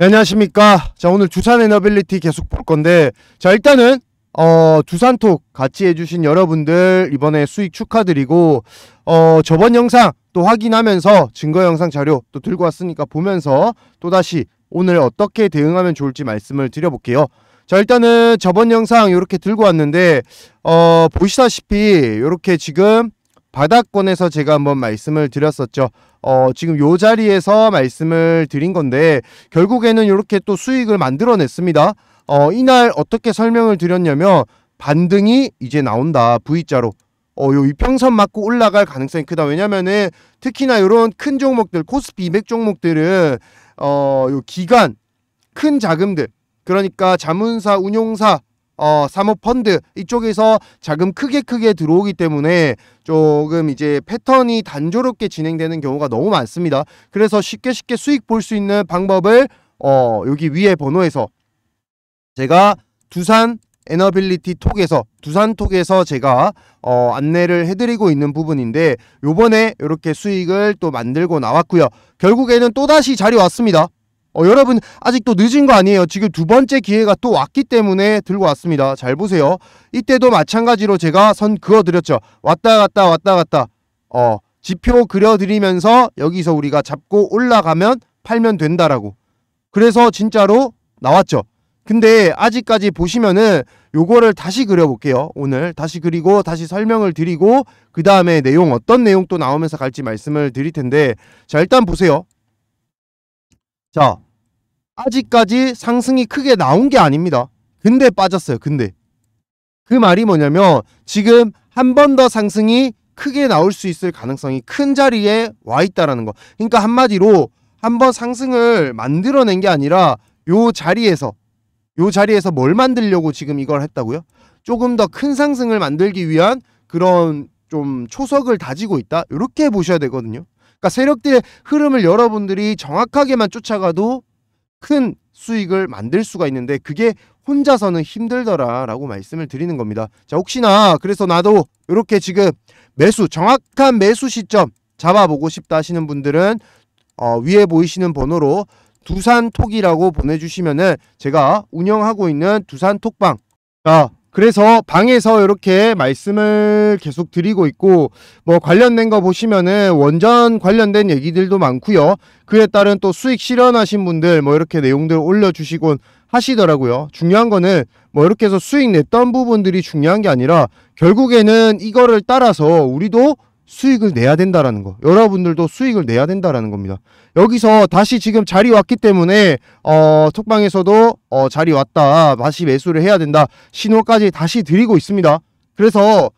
네, 안녕하십니까. 자, 오늘 두산 에너빌리티 계속 볼 건데, 자, 일단은, 어, 두산톡 같이 해주신 여러분들, 이번에 수익 축하드리고, 어, 저번 영상 또 확인하면서 증거 영상 자료 또 들고 왔으니까 보면서 또다시 오늘 어떻게 대응하면 좋을지 말씀을 드려볼게요. 자, 일단은 저번 영상 이렇게 들고 왔는데, 어, 보시다시피, 이렇게 지금 바닥권에서 제가 한번 말씀을 드렸었죠. 어, 지금 요 자리에서 말씀을 드린 건데 결국에는 이렇게 또 수익을 만들어냈습니다. 어, 이날 어떻게 설명을 드렸냐면 반등이 이제 나온다. V자로. 어, 요 이평선 맞고 올라갈 가능성이 크다. 왜냐면은 특히나 이런 큰 종목들, 코스피 200 종목들은 어, 요 기간, 큰 자금들, 그러니까 자문사, 운용사, 어, 사모펀드 이쪽에서 자금 크게 크게 들어오기 때문에 조금 이제 패턴이 단조롭게 진행되는 경우가 너무 많습니다. 그래서 쉽게 쉽게 수익 볼 수 있는 방법을 어, 여기 위에 번호에서 제가 두산 에너빌리티 톡에서 두산 톡에서 제가 어, 안내를 해드리고 있는 부분인데 요번에 이렇게 수익을 또 만들고 나왔고요. 결국에는 또다시 자리 왔습니다. 어, 여러분 아직도 늦은 거 아니에요. 지금 두 번째 기회가 또 왔기 때문에 들고 왔습니다. 잘 보세요. 이때도 마찬가지로 제가 선 그어드렸죠. 왔다 갔다 왔다 갔다 어 지표 그려드리면서 여기서 우리가 잡고 올라가면 팔면 된다라고. 그래서 진짜로 나왔죠. 근데 아직까지 보시면은 요거를 다시 그려볼게요. 오늘 다시 그리고 다시 설명을 드리고 그 다음에 내용 어떤 내용 또 나오면서 갈지 말씀을 드릴 텐데 자 일단 보세요. 자, 아직까지 상승이 크게 나온 게 아닙니다. 근데 빠졌어요. 근데. 그 말이 뭐냐면 지금 한 번 더 상승이 크게 나올 수 있을 가능성이 큰 자리에 와 있다라는 거. 그러니까 한마디로 한 번 상승을 만들어낸 게 아니라 요 자리에서 요 자리에서 뭘 만들려고 지금 이걸 했다고요? 조금 더 큰 상승을 만들기 위한 그런 좀 초석을 다지고 있다. 이렇게 보셔야 되거든요. 그러니까 세력들의 흐름을 여러분들이 정확하게만 쫓아가도 큰 수익을 만들 수가 있는데 그게 혼자서는 힘들더라라고 말씀을 드리는 겁니다. 자, 혹시나 그래서 나도 이렇게 지금 매수 정확한 매수 시점 잡아보고 싶다 하시는 분들은 어, 위에 보이시는 번호로 두산톡이라고 보내주시면은 제가 운영하고 있는 두산톡방 자, 그래서 방에서 이렇게 말씀을 계속 드리고 있고 뭐 관련된 거 보시면은 원전 관련된 얘기들도 많고요. 그에 따른 또 수익 실현하신 분들 뭐 이렇게 내용들 올려주시곤 하시더라고요. 중요한 거는 뭐 이렇게 해서 수익 냈던 부분들이 중요한 게 아니라 결국에는 이거를 따라서 우리도 수익을 내야 된다라는 거. 여러분들도 수익을 내야 된다라는 겁니다. 여기서 다시 지금 자리 왔기 때문에 어, 톡방에서도 어, 자리 왔다. 다시 매수를 해야 된다. 신호까지 다시 드리고 있습니다. 그래서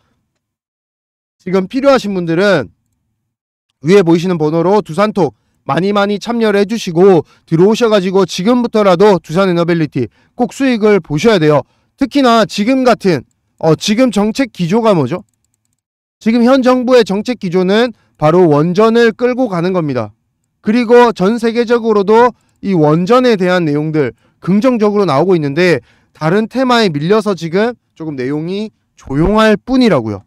지금 필요하신 분들은 위에 보이시는 번호로 두산톡 많이 많이 참여를 해주시고 들어오셔가지고 지금부터라도 두산에너빌리티 꼭 수익을 보셔야 돼요. 특히나 지금 같은 어, 지금 정책 기조가 뭐죠? 지금 현 정부의 정책 기조는 바로 원전을 끌고 가는 겁니다. 그리고 전 세계적으로도 이 원전에 대한 내용들 긍정적으로 나오고 있는데 다른 테마에 밀려서 지금 조금 내용이 조용할 뿐이라고요.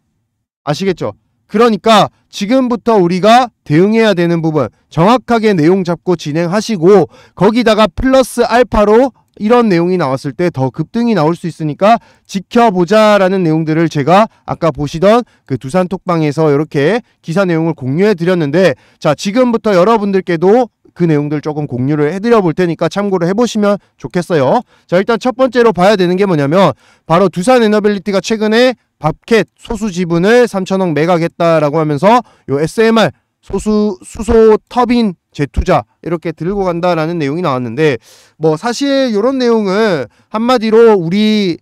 아시겠죠? 그러니까 지금부터 우리가 대응해야 되는 부분 정확하게 내용 잡고 진행하시고 거기다가 플러스 알파로 이런 내용이 나왔을 때 더 급등이 나올 수 있으니까 지켜보자라는 내용들을 제가 아까 보시던 그 두산 톡방에서 이렇게 기사 내용을 공유해 드렸는데 자 지금부터 여러분들께도 그 내용들 조금 공유를 해드려 볼 테니까 참고를 해보시면 좋겠어요. 자 일단 첫 번째로 봐야 되는 게 뭐냐면 바로 두산 에너빌리티가 최근에 밥캣 소수 지분을 3천억 매각했다라고 하면서 요 SMR 소수 수소 터빈 재투자 이렇게 들고 간다라는 내용이 나왔는데 뭐 사실 이런 내용은 한마디로 우리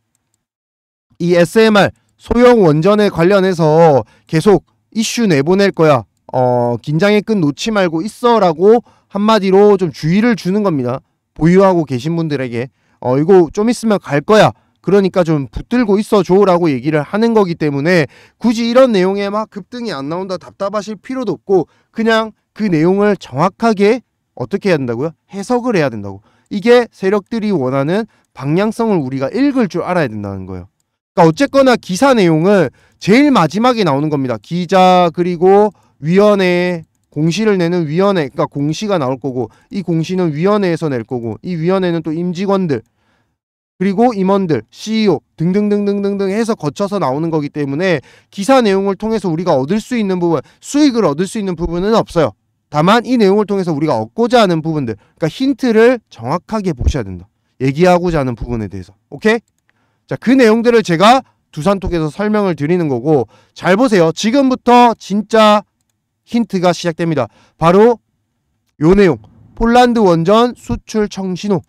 이 SMR 소형 원전에 관련해서 계속 이슈 내보낼 거야. 어, 긴장의 끈 놓지 말고 있어라고 한마디로 좀 주의를 주는 겁니다. 보유하고 계신 분들에게 어, 이거 좀 있으면 갈 거야. 그러니까 좀 붙들고 있어 줘라고 얘기를 하는 거기 때문에 굳이 이런 내용에 막 급등이 안 나온다 답답하실 필요도 없고 그냥 그 내용을 정확하게 어떻게 해야 된다고요? 해석을 해야 된다고. 이게 세력들이 원하는 방향성을 우리가 읽을 줄 알아야 된다는 거예요. 그러니까 어쨌거나 기사 내용을 제일 마지막에 나오는 겁니다. 기자 그리고 위원회 공시를 내는 위원회 그러니까 공시가 나올 거고 이 공시는 위원회에서 낼 거고 이 위원회는 또 임직원들 그리고 임원들, CEO 등등등등등등 해서 거쳐서 나오는 거기 때문에 기사 내용을 통해서 우리가 얻을 수 있는 부분, 수익을 얻을 수 있는 부분은 없어요. 다만 이 내용을 통해서 우리가 얻고자 하는 부분들 그러니까 힌트를 정확하게 보셔야 된다. 얘기하고자 하는 부분에 대해서 오케이? 자그 내용들을 제가 두산톡에서 설명을 드리는 거고 잘 보세요. 지금부터 진짜 힌트가 시작됩니다. 바로 요 내용 폴란드 원전 수출 청신호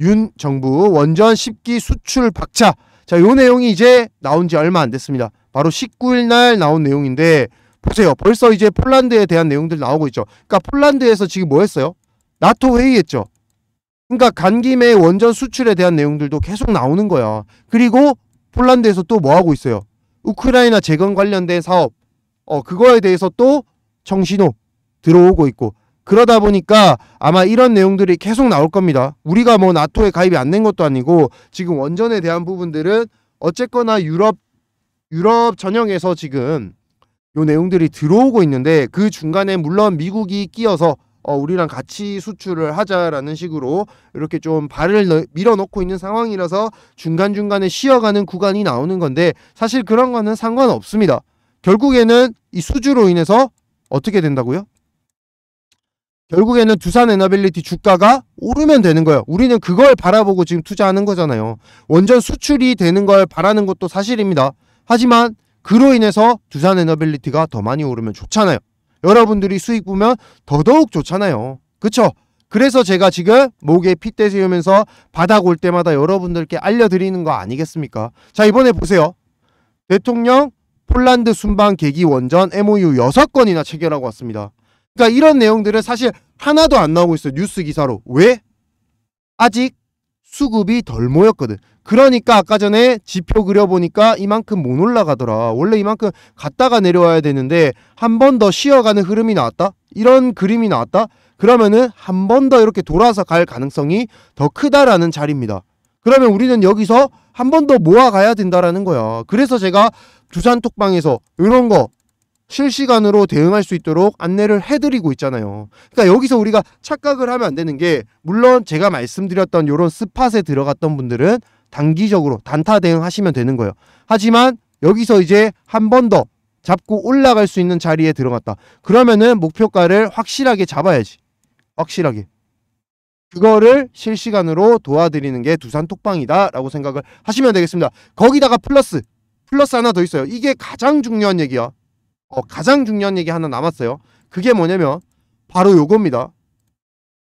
윤 정부 원전 10기 수출 박차 자요 내용이 이제 나온 지 얼마 안 됐습니다. 바로 19일 날 나온 내용인데 보세요. 벌써 이제 폴란드에 대한 내용들 나오고 있죠. 그러니까 폴란드에서 지금 뭐 했어요? 나토 회의했죠. 그러니까 간 김에 원전 수출에 대한 내용들도 계속 나오는 거야. 그리고 폴란드에서 또 뭐 하고 있어요? 우크라이나 재건 관련된 사업. 어, 그거에 대해서 또 정신호 들어오고 있고. 그러다 보니까 아마 이런 내용들이 계속 나올 겁니다. 우리가 뭐 나토에 가입이 안 된 것도 아니고 지금 원전에 대한 부분들은 어쨌거나 유럽 유럽 전역에서 지금 요 내용들이 들어오고 있는데 그 중간에 물론 미국이 끼어서 어, 우리랑 같이 수출을 하자라는 식으로 이렇게 좀 발을 넣, 밀어넣고 있는 상황이라서 중간중간에 쉬어가는 구간이 나오는 건데 사실 그런 거는 상관없습니다. 결국에는 이 수주로 인해서 어떻게 된다고요? 결국에는 두산 에너빌리티 주가가 오르면 되는 거예요. 우리는 그걸 바라보고 지금 투자하는 거잖아요. 원전 수출이 되는 걸 바라는 것도 사실입니다. 하지만 그로 인해서 두산 에너빌리티가 더 많이 오르면 좋잖아요. 여러분들이 수익 보면 더더욱 좋잖아요. 그쵸? 그래서 제가 지금 목에 핏대 세우면서 바닥 올 때마다 여러분들께 알려드리는 거 아니겠습니까? 자 이번에 보세요. 대통령 폴란드 순방 계기 원전 MOU 6건이나 체결하고 왔습니다. 그러니까 이런 내용들은 사실 하나도 안 나오고 있어요. 뉴스 기사로. 왜? 아직 수급이 덜 모였거든. 그러니까 아까 전에 지표 그려보니까 이만큼 못 올라가더라. 원래 이만큼 갔다가 내려와야 되는데 한 번 더 쉬어가는 흐름이 나왔다? 이런 그림이 나왔다? 그러면은 한 번 더 이렇게 돌아서 갈 가능성이 더 크다라는 자리입니다. 그러면 우리는 여기서 한 번 더 모아가야 된다라는 거야. 그래서 제가 두산 톡방에서 이런 거 실시간으로 대응할 수 있도록 안내를 해드리고 있잖아요. 그러니까 여기서 우리가 착각을 하면 안 되는 게 물론 제가 말씀드렸던 이런 스팟에 들어갔던 분들은 단기적으로 단타 대응하시면 되는 거예요. 하지만 여기서 이제 한 번 더 잡고 올라갈 수 있는 자리에 들어갔다. 그러면은 목표가를 확실하게 잡아야지. 확실하게. 그거를 실시간으로 도와드리는 게 두산 톡방이다 라고 생각을 하시면 되겠습니다. 거기다가 플러스, 플러스 하나 더 있어요. 이게 가장 중요한 얘기야. 어, 가장 중요한 얘기 하나 남았어요. 그게 뭐냐면 바로 요겁니다.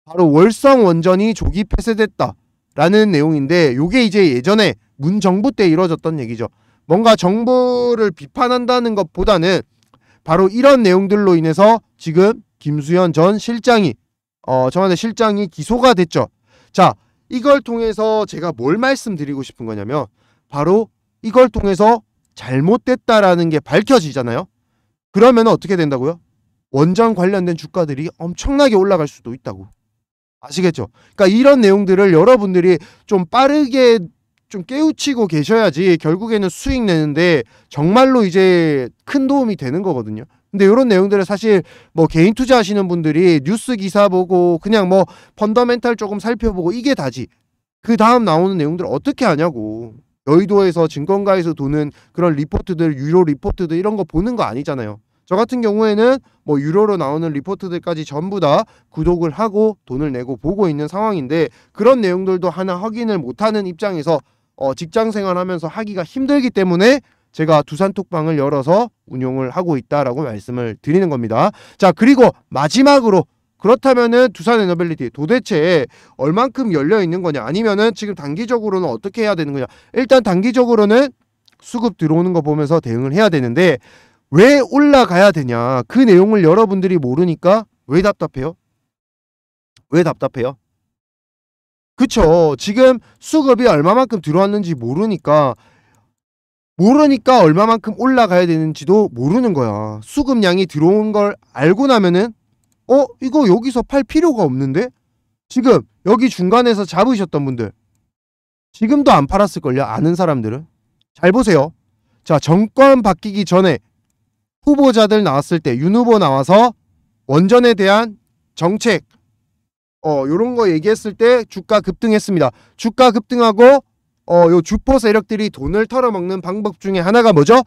바로 월성 원전이 조기 폐쇄됐다라는 내용인데 요게 이제 예전에 문정부 때 이루어졌던 얘기죠. 뭔가 정부를 비판한다는 것보다는 바로 이런 내용들로 인해서 지금 김수현 전 실장이 어, 청와대 실장이 기소가 됐죠. 자, 이걸 통해서 제가 뭘 말씀드리고 싶은 거냐면 바로 이걸 통해서 잘못됐다라는 게 밝혀지잖아요. 그러면 어떻게 된다고요? 원전 관련된 주가들이 엄청나게 올라갈 수도 있다고. 아시겠죠? 그러니까 이런 내용들을 여러분들이 좀 빠르게 좀 깨우치고 계셔야지 결국에는 수익 내는데 정말로 이제 큰 도움이 되는 거거든요. 근데 이런 내용들을 사실 뭐 개인 투자하시는 분들이 뉴스 기사 보고 그냥 뭐 펀더멘탈 조금 살펴보고 이게 다지. 그 다음 나오는 내용들을 어떻게 하냐고. 여의도에서 증권가에서 도는 그런 리포트들 유료 리포트들 이런 거 보는 거 아니잖아요. 저 같은 경우에는 뭐 유료로 나오는 리포트들까지 전부 다 구독을 하고 돈을 내고 보고 있는 상황인데 그런 내용들도 하나 확인을 못하는 입장에서 어 직장 생활하면서 하기가 힘들기 때문에 제가 두산 톡방을 열어서 운용을 하고 있다라고 말씀을 드리는 겁니다. 자 그리고 마지막으로 그렇다면은 두산 에너빌리티 도대체 얼만큼 열려 있는 거냐 아니면은 지금 단기적으로는 어떻게 해야 되는 거냐 일단 단기적으로는 수급 들어오는 거 보면서 대응을 해야 되는데 왜 올라가야 되냐 그 내용을 여러분들이 모르니까 왜 답답해요? 왜 답답해요? 그쵸 지금 수급이 얼마만큼 들어왔는지 모르니까 모르니까 얼마만큼 올라가야 되는지도 모르는 거야 수급량이 들어온 걸 알고 나면은 어 이거 여기서 팔 필요가 없는데 지금 여기 중간에서 잡으셨던 분들 지금도 안 팔았을걸요 아는 사람들은 잘 보세요 자 정권 바뀌기 전에 후보자들 나왔을 때 윤 후보 나와서 원전에 대한 정책 어 요런 거 얘기했을 때 주가 급등했습니다 주가 급등하고 어요 주포 세력들이 돈을 털어먹는 방법 중에 하나가 뭐죠?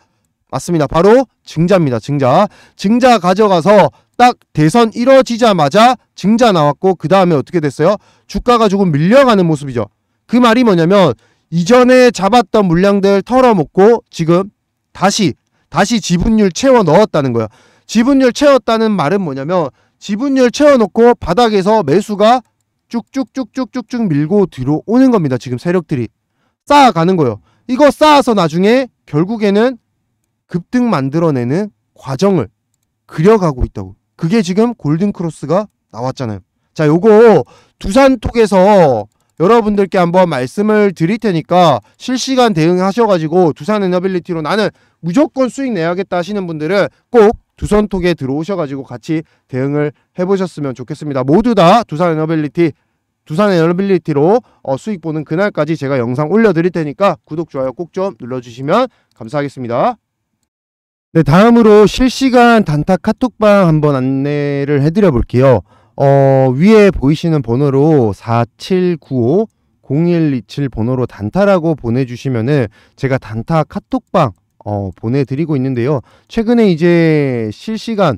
맞습니다. 바로 증자입니다. 증자. 증자 가져가서 딱 대선 이뤄지자마자 증자 나왔고 그 다음에 어떻게 됐어요? 주가가 조금 밀려가는 모습이죠. 그 말이 뭐냐면 이전에 잡았던 물량들 털어먹고 지금 다시 다시 지분율 채워 넣었다는 거야. 지분율 채웠다는 말은 뭐냐면 지분율 채워놓고 바닥에서 매수가 쭉쭉쭉쭉쭉쭉 밀고 뒤로 오는 겁니다. 지금 세력들이 쌓아가는 거예요. 이거 쌓아서 나중에 결국에는 급등 만들어내는 과정을 그려가고 있다고. 그게 지금 골든크로스가 나왔잖아요. 자, 요거 두산톡에서 여러분들께 한번 말씀을 드릴 테니까 실시간 대응하셔가지고 두산 에너빌리티로 나는 무조건 수익 내야겠다 하시는 분들은 꼭 두산톡에 들어오셔가지고 같이 대응을 해보셨으면 좋겠습니다. 모두 다 두산 에너빌리티 두산 에너빌리티로 어, 수익 보는 그날까지 제가 영상 올려드릴 테니까 구독, 좋아요 꼭 좀 눌러주시면 감사하겠습니다. 네, 다음으로 실시간 단타 카톡방 한번 안내를 해드려 볼게요. 어, 위에 보이시는 번호로 4795 0127 번호로 단타라고 보내주시면은 제가 단타 카톡방 어, 보내드리고 있는데요. 최근에 이제 실시간